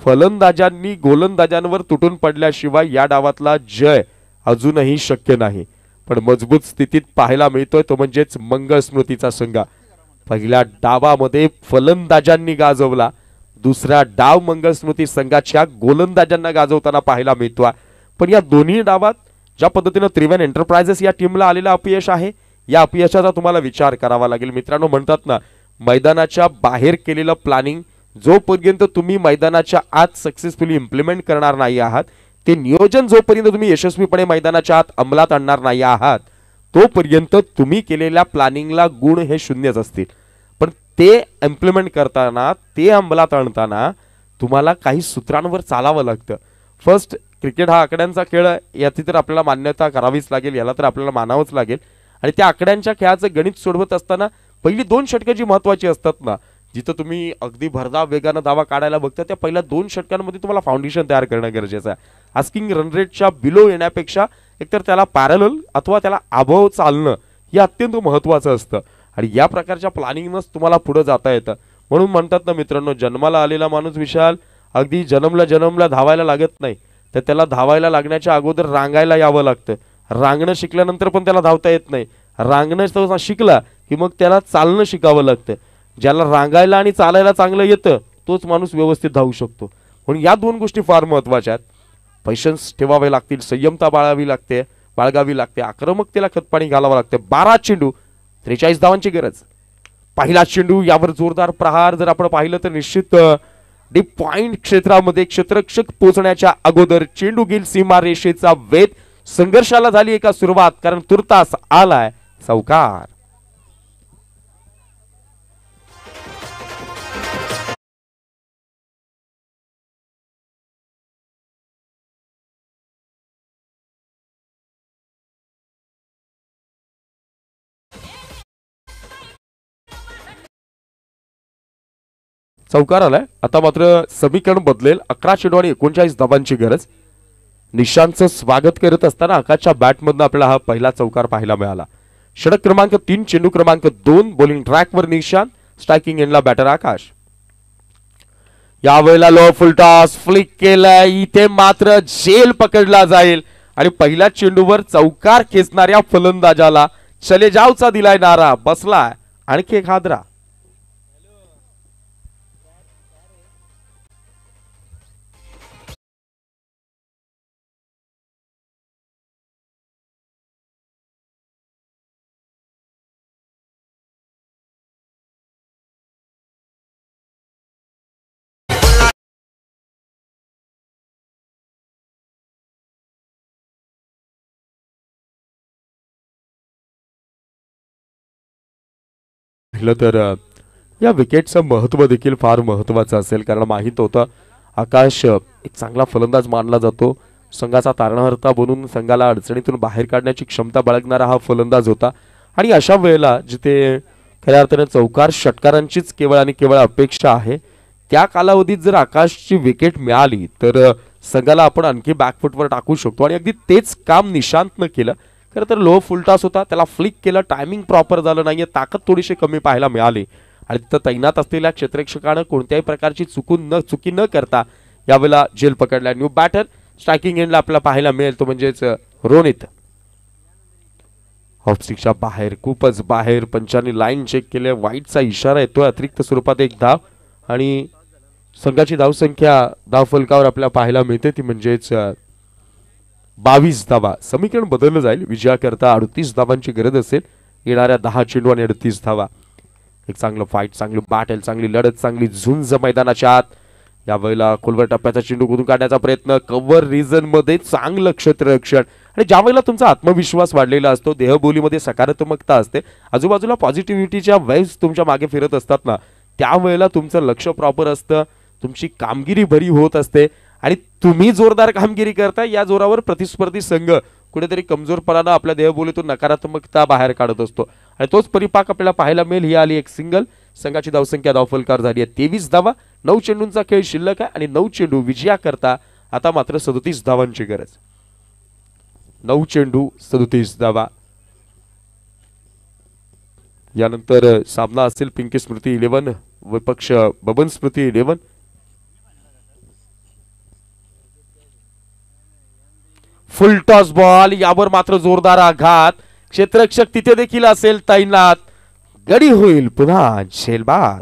फलंदाजांनी गोलंदाजांवर तुटून पडल्याशिवाय या डावातला जय अजूनही शक्य नाही पण मजबूत स्थितीत पाहायला मिळतोय तो म्हणजेच मंगळ स्मृतीचा संघ पहिल्या डावामध्ये फलंदाजांनी गाजवला दुसरा डाव मंगळ स्मृती संघाच्या गोलंदाजांना गाजवताना पाहायला मिळतोय पण या दोन्ही डावात ज्या पद्धतीनं त्रिवेन एंटरप्राइजेस या टीमला आलेला अपयश आहे या अपयशाचा तुम्हाला विचार करावा लागेल मित्रांनो म्हणतात ना मैदानाच्या बाहेर केलेलं प्लॅनिंग जोपर्यंत तुम्ही मैदानाच्या आत सक्सेसफुली इम्प्लिमेंट करणार नाही आहात ते नियोजन जोपर्यंत तुम्ही यशस्वीपणे मैदानाच्या आत अंमलात आणणार नाही आहात तोपर्यंत तुम्ही केलेल्या प्लॅनिंगला गुण हे शून्यच असतील पण ते इम्प्लिमेंट करताना ते अंमलात आणताना तुम्हाला काही सूत्रांवर चालावं लागतं फर्स्ट क्रिकेट हा आकड्यांचा खेळ याची तर आपल्याला मान्यता करावीच लागेल याला तर आपल्याला मानावंच लागेल आणि त्या आकड्यांच्या खेळाचं गणित सोडवत असताना पहिली दोन षटकं जी महत्वाची असतात ना जिथं तुम्ही अगदी भरधाव वेगानं धावा काढायला बघता त्या पहिल्या दोन षटकांमध्ये तुम्हाला फाउंडेशन तयार करणं गरजेचं आहे आस्किंग रनरेटच्या बिलो येण्यापेक्षा एकतर त्याला पॅरल अथवा त्याला अभाव चालणं हे अत्यंत महत्त्वाचं असतं आणि या प्रकारच्या प्लॅनिंगनंच तुम्हाला पुढं जाता येतं म्हणून म्हणतात ना मित्रांनो जन्माला आलेला माणूस विशाल अगदी जन्मला जन्मला धावायला लागत नाही तर त्याला धावायला लागण्याच्या अगोदर रांगायला यावं लागतं रांगणं शिकल्यानंतर पण त्याला धावता येत नाही रांगणं शिकला की मग त्याला चालणं शिकावं लागतं ज्याला रांगायला आणि चालायला चांगलं येतं तोच माणूस व्यवस्थित धावू शकतो म्हणून या दोन गोष्टी फार महत्वाच्या आहेत पैशन्स ठेवावे लागतील संयमता बाळावी लागते बाळगावी लागते आक्रमकतेला खतपाणी घालावं लागते बारा चेंडू त्रेचाळीस धावांची गरज पहिला चेंडू यावर जोरदार प्रहार जर आपण पाहिलं तर निश्चित डीप पॉइंट क्षेत्रामध्ये क्षेत्रक्षक पोचण्याच्या अगोदर चेंडू गेल सीमा रेषेचा वेध संघर्षाला झाली एका सुरुवात कारण तुर्तास आलाय चौकार चौकार आलाय आता मात्र समीकरण बदलेल अकरा चेंडू आणि एकोणचाळीस धावांची गरज निशांतचं स्वागत करत असताना आकाशच्या बॅटमधनं आपल्याला हा पहिला चौकार पाहायला मिळाला षडक क्रमांक तीन चेंडू क्रमांक दोन बॉलिंग ट्रॅकवर निशांत स्ट्रायकिंग एंडला बॅटर आकाश यावेळेला लो फुल टॉस फ्लिक केलाय इथे मात्र जेल पकडला जाईल आणि पहिल्या चेंडूवर चौकार खेचणाऱ्या फलंदाजाला चले जावचा दिलाय नारा बसलाय आणखी एक हादरा पाहिलं तर या विकेटचं महत्त्व देखील फार महत्त्वाचं असेल कारण माहीत होतं आकाश एक चांगला फलंदाज मानला जातो संघाचा तारणहर्ता बनून संघाला अडचणीतून बाहेर काढण्याची क्षमता बाळगणारा हा फलंदाज होता आणि अशा वेळेला जिथे खऱ्या अर्थाने चौकार षटकारांचीच केवळ आणि केवळ अपेक्षा आहे त्या कालावधीत जर आकाशची विकेट मिळाली तर संघाला आपण आणखी बॅकफुटवर टाकू शकतो आणि अगदी तेच काम निशांतनं केलं खरं तर लोह फुलटास होता त्याला फ्लिक केलं टायमिंग प्रॉपर झालं नाहीये ताकद थोडीशी कमी पाहायला मिळाली आणि तिथं तैनात असलेल्या क्षेत्रक्षकानं कोणत्याही प्रकारची चुकून न चुकी न करता यावेळेला जेल पकडला न्यू बॅटर स्ट्रायकिंग एंडला आपल्याला पाहायला मिळेल तो म्हणजेच रोनित ऑफसिकच्या बाहेर खूपच बाहेर पंचांनी लाईन चेक केले वाईटचा इशारा येतोय अतिरिक्त स्वरूपात एक धाव आणि संघाची धावसंख्या फुलकावर आपल्याला पाहायला मिळते ती म्हणजेच बावीस धावा समीकरण बदललं जाईल विजयाकरता अडतीस धावांची गरज असेल येणाऱ्या दहा चेंडू आणि अडतीस धावा एक चांगलं फाईट चांगली बॅटल चांगली लढत चांगली झुंज मैदानाच्या आत वेळेला खोलवर टप्प्याचा चेंडू कुठून काढण्याचा प्रयत्न कव्हर रिझन मध्ये चांगलं क्षेत्ररक्षण आणि ज्या वेळेला तुमचा आत्मविश्वास वाढलेला असतो देहबोलीमध्ये सकारात्मकता असते आजूबाजूला पॉझिटिव्हिटीच्या वेव्स तुमच्या मागे फिरत असतात ना त्यावेळेला तुमचं लक्ष प्रॉपर असतं तुमची कामगिरी भरी होत असते आणि तुम्ही जोरदार कामगिरी करता या जोरावर प्रतिस्पर्धी संघ कुठेतरी कमजोरपणानं आपल्या देहबोलीतून नकारात्मकता बाहेर काढत असतो आणि तोच परिपाक आपल्याला पाहायला मिळेल ही आली एक सिंगल संघाची धावसंख्या धावफलकार झाली आहे तेवीस धावा नऊ चेंडूंचा खेळ शिल्लक आहे आणि नऊ चेंडू विजया करता आता मात्र सदोतीस धावांची गरज नऊ चेंडू सदोतीस धावा यानंतर सामना असेल पिंकी स्मृती इलेव्हन विपक्ष Baban Smriti eleven full toss ball यावर मात्र जोरदार आघात क्षेत्रक्षक तिथे देखील असेल तैनात गडी होईल पुन्हा झेलबाद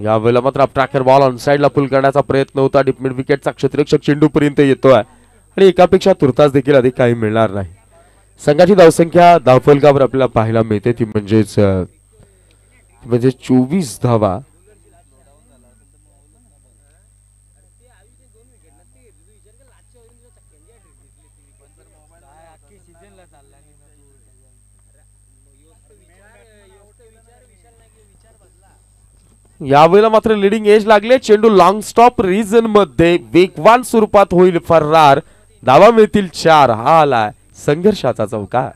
यावेळेला मात्र अप्ट्रॅकर बॉल ऑन साईडला पुल करण्याचा प्रयत्न होता डिपमिड विकेटचा क्षेत्ररक्षक पर्यंत येतोय आणि एकापेक्षा तुर्तास देखील अधिक काही मिळणार नाही संघाची धावसंख्या धावफलकावर आपल्याला पाहायला मिळते ती म्हणजेच म्हणजे चोवीस धावा यावेळेला मात्र लिडिंग एज लागले चेंडू लॉंग स्टॉप रिजन मध्ये वेगवान स्वरूपात होईल फर्रार दावा मिळतील चार हा आलाय संघर्षाचा चौकार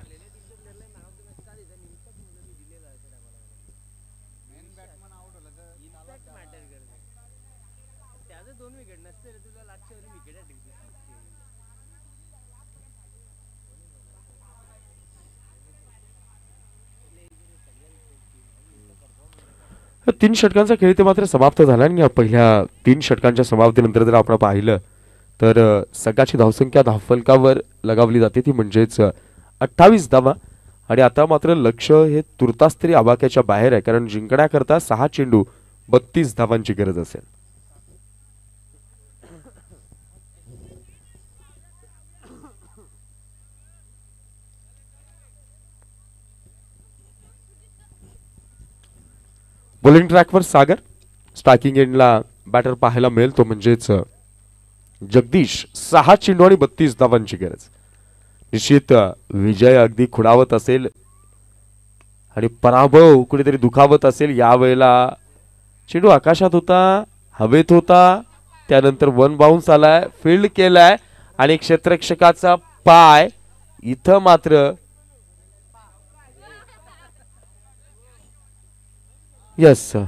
तीन षटकांचा खेळ ते मात्र समाप्त झाला आणि या पहिल्या तीन षटकांच्या समाप्तीनंतर जर आपण पाहिलं तर सगळ्याची धावसंख्या धावफलकावर लगावली जाते ती म्हणजेच अठ्ठावीस धावा आणि आता मात्र लक्ष हे तुर्तास तरी आवाक्याच्या बाहेर आहे कारण जिंकण्याकरता सहा चेंडू बत्तीस धावांची गरज असेल बॉलिंग ट्रॅकवर सागर स्ट्रायकिंग एंडला बॅटर पाहायला मिळेल तो म्हणजेच जगदीश सहा चेंडू आणि बत्तीस धावांची गरज निश्चित विजय अगदी खुडावत असेल आणि पराभव कुठेतरी दुखावत असेल यावेळेला चेंडू आकाशात होता हवेत होता त्यानंतर वन बाउन्स आलाय फील्ड केलाय आणि क्षेत्रक्षकाचा पाय इथं मात्र यस सर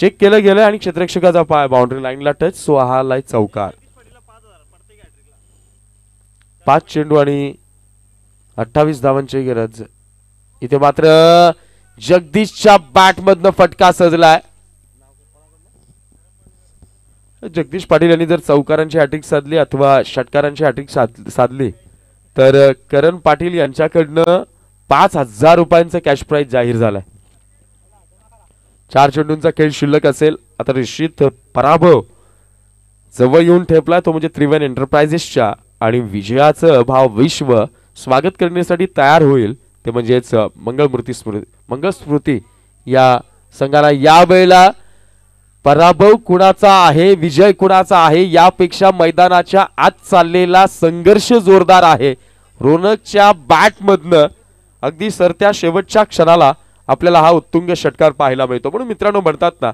चेक केलं गेलं आणि क्षेत्रक्षकाचा पाय बाउंड्री लाईनला टच सो हा लाय चौकार पाच चेंडू आणि अठ्ठावीस धावांची गरज इथे मात्र जगदीशच्या मधन फटका सजलाय जगदीश पाटील यांनी जर चौकारांची हॅट्रिक साधली अथवा षटकारांची हॅट्रिक साधली तर करण पाटील यांच्याकडनं पाच हजार रुपयांचं कॅश प्राईज जाहीर झालाय चार चेंडूंचा खेळ शिल्लक असेल आता निश्चित पराभव जवळ येऊन ठेपला तो म्हणजे त्रिवेन एंटरप्राइजेसच्या आणि विजयाचं भाव विश्व स्वागत करण्यासाठी तयार होईल ते म्हणजेच मंगळमूर्ती स्मृती स्मृती या संघाला यावेळेला पराभव कुणाचा आहे विजय कुणाचा आहे यापेक्षा मैदानाच्या आत चाललेला संघर्ष जोरदार आहे रोनकच्या बॅटमधनं अगदी सरत्या शेवटच्या क्षणाला आपल्याला हा उत्तुंग षटकार पाहायला मिळतो म्हणून मित्रांनो म्हणतात ना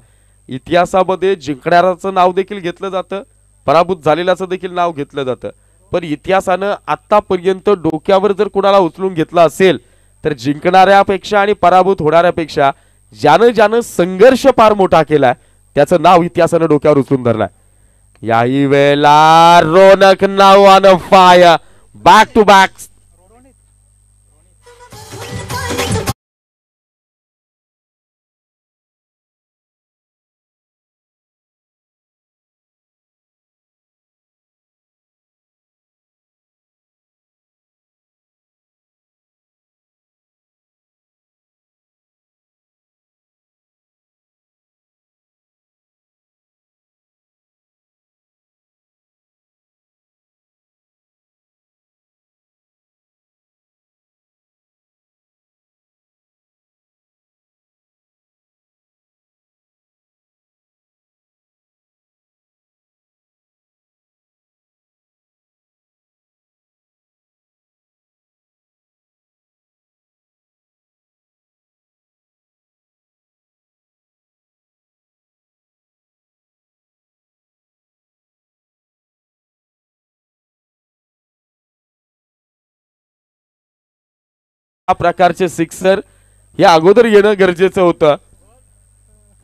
इतिहासामध्ये जिंकणाऱ्याचं नाव देखील घेतलं जातं पराभूत झालेल्याचं देखील नाव घेतलं जातं पण इतिहासानं आतापर्यंत डोक्यावर जर कुणाला उचलून घेतलं असेल तर जिंकणाऱ्यापेक्षा आणि पराभूत होणाऱ्यापेक्षा ज्यानं ज्यानं संघर्ष फार मोठा केलाय त्याचं नाव इतिहासानं डोक्यावर उचलून धरलाय याही वेळेला रोनक नाव अन फाय बॅक टू बॅक प्रकारचे सिक्सर या अगोदर येणं गरजेचं होतं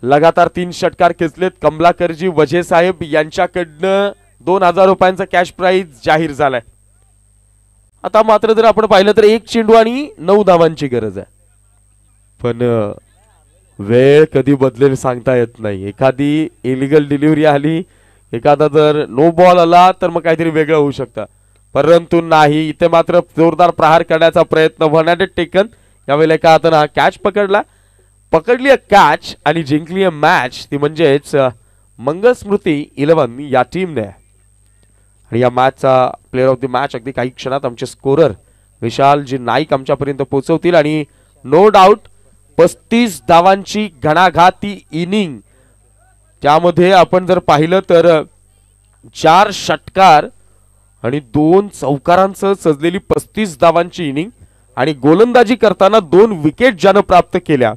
लगातार तीन षटकार खेचलेत कमलाकरजी वझे साहेब यांच्याकडनं दोन हजार रुपयांचा कॅश प्राईज जाहीर झालाय आता मात्र जर आपण पाहिलं तर एक चेंडू आणि नऊ धावांची गरज आहे पण वेळ कधी बदलेल सांगता येत नाही एखादी इलिगल डिलिव्हरी आली एखादा जर नो बॉल आला तर मग काहीतरी वेगळं होऊ शकतं परंतु नाही इथे मात्र जोरदार प्रहार करण्याचा प्रयत्न वन टेकन यावेळी एका हातानं कॅच पकडला पकडली कॅच आणि जिंकली मॅच ती म्हणजेच मंगलस्मृती इलेव्हन या टीमने आणि या मॅचचा प्लेअर ऑफ द मॅच अगदी काही क्षणात आमचे स्कोरर विशाल जी नाईक आमच्यापर्यंत पोहोचवतील आणि नो डाऊट पस्तीस धावांची घणाघाती इनिंग त्यामध्ये आपण जर पाहिलं तर चार षटकार आणि दोन चौकारांसह सजलेली पस्तीस धावांची इनिंग आणि गोलंदाजी करताना दोन विकेट ज्यानं प्राप्त केल्या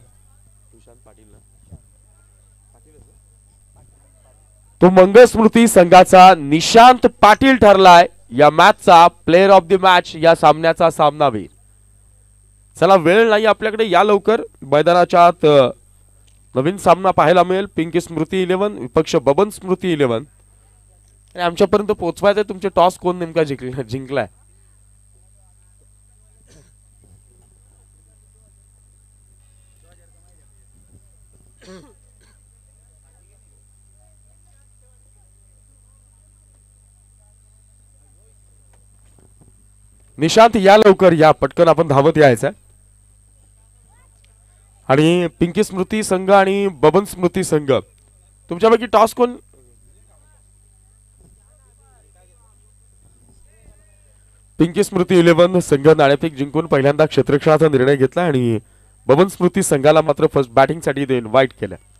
तो मंगळ स्मृती संघाचा निशांत पाटील ठरलाय या मॅचचा प्लेअर ऑफ द मॅच या सामन्याचा सामनावीर चला वेळ नाही आपल्याकडे या लवकर मैदानाच्या नवीन सामना पाहायला मिळेल पिंकी स्मृती इलेव्हन विपक्ष बबन स्मृती इलेव्हन आणि आमच्यापर्यंत पोहोचवायचं तुमचे टॉस कोण नेमका जिंकले जिंकलाय निशांत या लवकर या पटकन आपण धावत यायचं आणि पिंकी स्मृती संघ आणि बबन स्मृती संघ तुमच्यापैकी टॉस कोण पिंकी स्मृती इलेव्हन संघ नाणेफेक जिंकून पहिल्यांदा क्षेत्रक्षणाचा निर्णय घेतला आणि बबन स्मृती संघाला मात्र फर्स्ट बॅटिंगसाठी देऊन वाईट केल्या